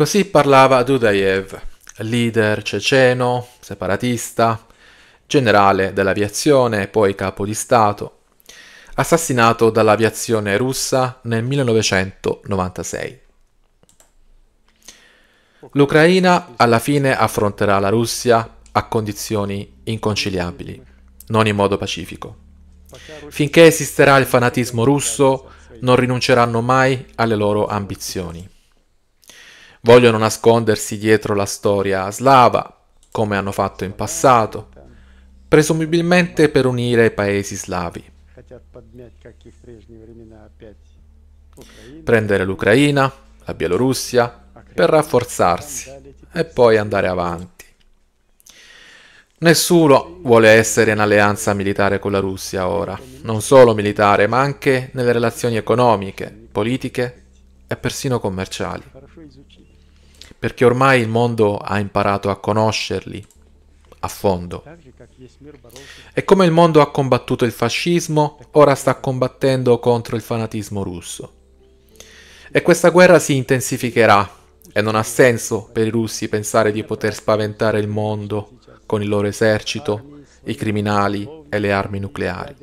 Così parlava Dudayev, leader ceceno, separatista, generale dell'aviazione e poi capo di Stato, assassinato dall'aviazione russa nel 1996. L'Ucraina alla fine affronterà la Russia a condizioni inconciliabili, non in modo pacifico. Finché esisterà il fanatismo russo, non rinunceranno mai alle loro ambizioni. Vogliono nascondersi dietro la storia slava, come hanno fatto in passato, presumibilmente per unire i paesi slavi. Prendere l'Ucraina, la Bielorussia, per rafforzarsi e poi andare avanti. Nessuno vuole essere in alleanza militare con la Russia ora, non solo militare, ma anche nelle relazioni economiche, politiche e persino commerciali perché ormai il mondo ha imparato a conoscerli a fondo. E come il mondo ha combattuto il fascismo, ora sta combattendo contro il fanatismo russo. E questa guerra si intensificherà e non ha senso per i russi pensare di poter spaventare il mondo con il loro esercito, i criminali e le armi nucleari,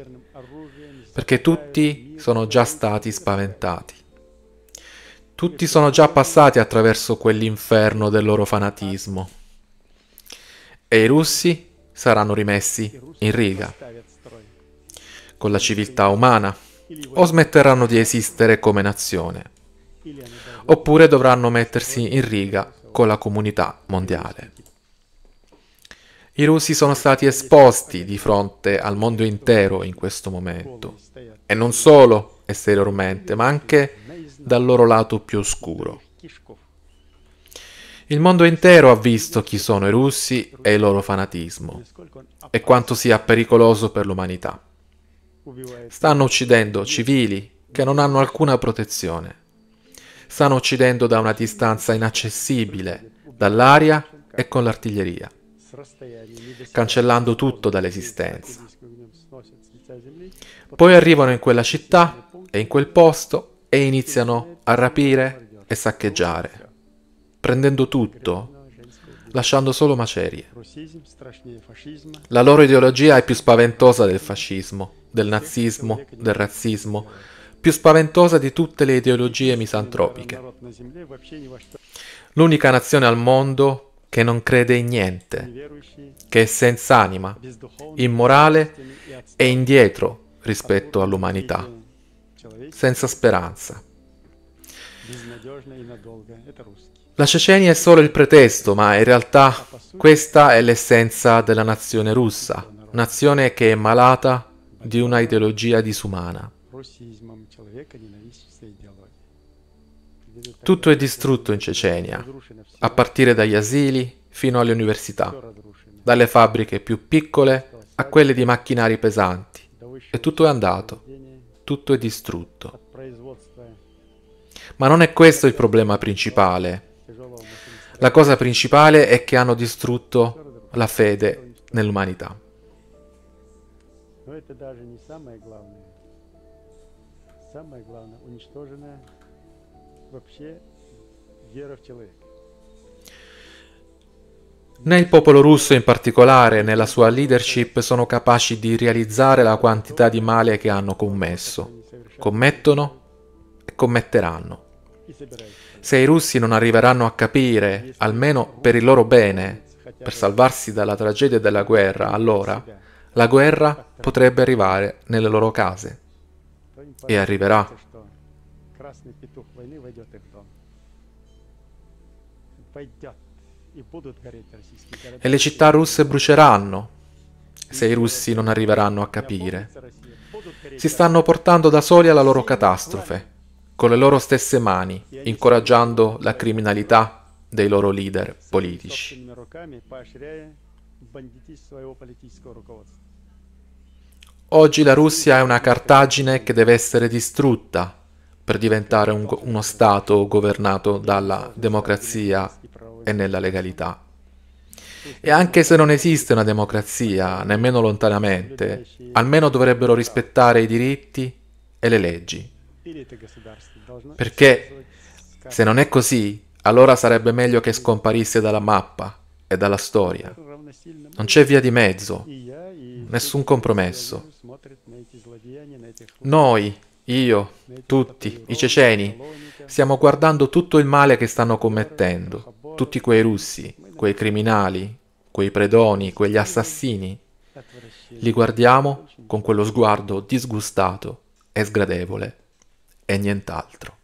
perché tutti sono già stati spaventati. Tutti sono già passati attraverso quell'inferno del loro fanatismo. E i russi saranno rimessi in riga con la civiltà umana o smetteranno di esistere come nazione oppure dovranno mettersi in riga con la comunità mondiale. I russi sono stati esposti di fronte al mondo intero in questo momento, e non solo esteriormente, ma anche dal loro lato più oscuro. Il mondo intero ha visto chi sono i russi e il loro fanatismo e quanto sia pericoloso per l'umanità. Stanno uccidendo civili che non hanno alcuna protezione. Stanno uccidendo da una distanza inaccessibile, dall'aria e con l'artiglieria, cancellando tutto dall'esistenza. Poi arrivano in quella città e in quel posto e iniziano a rapire e saccheggiare, prendendo tutto, lasciando solo macerie. La loro ideologia è più spaventosa del fascismo, del nazismo, del razzismo, più spaventosa di tutte le ideologie misantropiche. L'unica nazione al mondo che non crede in niente, che è senza anima, immorale e indietro rispetto all'umanità senza speranza. La Cecenia è solo il pretesto, ma in realtà questa è l'essenza della nazione russa, nazione che è malata di una ideologia disumana. Tutto è distrutto in Cecenia, a partire dagli asili fino alle università, dalle fabbriche più piccole a quelle di macchinari pesanti, e tutto è andato tutto è distrutto. Ma non è questo il problema principale. La cosa principale è che hanno distrutto la fede nell'umanità. Самое главное, уничтожена вообще вера в человека. Nel popolo russo in particolare, nella sua leadership, sono capaci di realizzare la quantità di male che hanno commesso. Commettono e commetteranno. Se i russi non arriveranno a capire, almeno per il loro bene, per salvarsi dalla tragedia della guerra, allora la guerra potrebbe arrivare nelle loro case. E arriverà. Пойдет. E le città russe bruceranno se i russi non arriveranno a capire. Si stanno portando da soli alla loro catastrofe, con le loro stesse mani, incoraggiando la criminalità dei loro leader politici. Oggi la Russia è una Cartagine che deve essere distrutta per diventare un, uno Stato governato dalla democrazia e nella legalità. E anche se non esiste una democrazia, nemmeno lontanamente, almeno dovrebbero rispettare i diritti e le leggi. Perché se non è così, allora sarebbe meglio che scomparisse dalla mappa e dalla storia. Non c'è via di mezzo, nessun compromesso. Noi, io, tutti, i ceceni, stiamo guardando tutto il male che stanno commettendo, tutti quei russi, quei criminali, quei predoni, quegli assassini. Li guardiamo con quello sguardo disgustato e sgradevole e nient'altro.